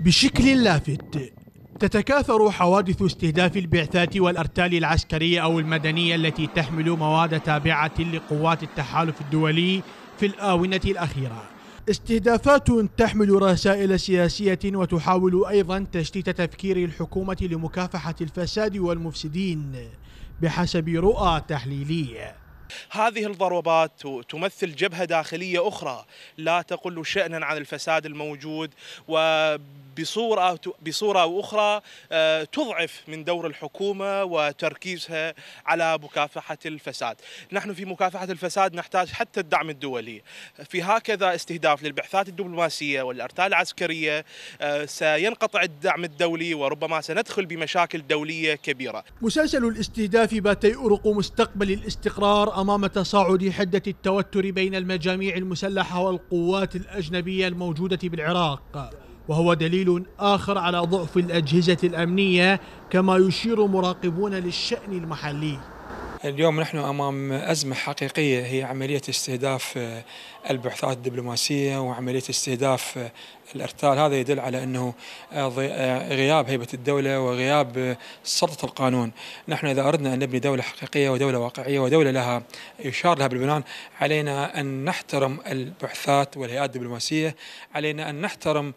بشكل لافت تتكاثر حوادث استهداف البعثات والارتال العسكريه او المدنيه التي تحمل مواد تابعه لقوات التحالف الدولي في الاونه الاخيره استهدافات تحمل رسائل سياسية وتحاول أيضا تشتيت تفكير الحكومة لمكافحة الفساد والمفسدين بحسب رؤى تحليلية هذه الضربات تمثل جبهة داخلية أخرى لا تقل شأنا عن الفساد الموجود وبصورة بصورة أو أخرى آه، تضعف من دور الحكومة وتركيزها على مكافحة الفساد نحن في مكافحة الفساد نحتاج حتى الدعم الدولي في هكذا استهداف للبعثات الدبلوماسية والأرتال العسكرية آه، سينقطع الدعم الدولي وربما سندخل بمشاكل دولية كبيرة مسلسل الاستهداف بات يؤرق مستقبل الاستقرار امام تصاعد حده التوتر بين المجاميع المسلحه والقوات الاجنبيه الموجوده بالعراق وهو دليل اخر على ضعف الاجهزه الامنيه كما يشير مراقبون للشان المحلي اليوم نحن امام ازمه حقيقيه هي عمليه استهداف آه، البعثات الدبلوماسيه وعمليه استهداف آه، الارتال هذا يدل على انه آه، غياب هيبه الدوله وغياب سلطه القانون، نحن اذا اردنا ان نبني دوله حقيقيه ودوله واقعيه ودوله لها يشار لها بالبنان علينا ان نحترم البعثات والهيئات الدبلوماسيه، علينا ان نحترم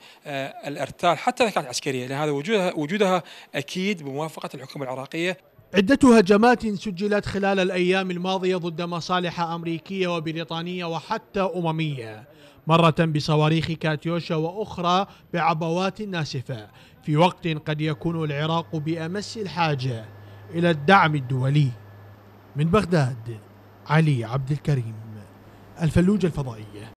الارتال حتى اذا كانت عسكريه، لان هذا وجودها وجودها اكيد بموافقه الحكومه العراقيه. عدة هجمات سجلت خلال الأيام الماضية ضد مصالح أمريكية وبريطانية وحتى أممية مرة بصواريخ كاتيوشا وأخرى بعبوات ناسفة في وقت قد يكون العراق بأمس الحاجة إلى الدعم الدولي من بغداد علي عبد الكريم الفلوجة الفضائية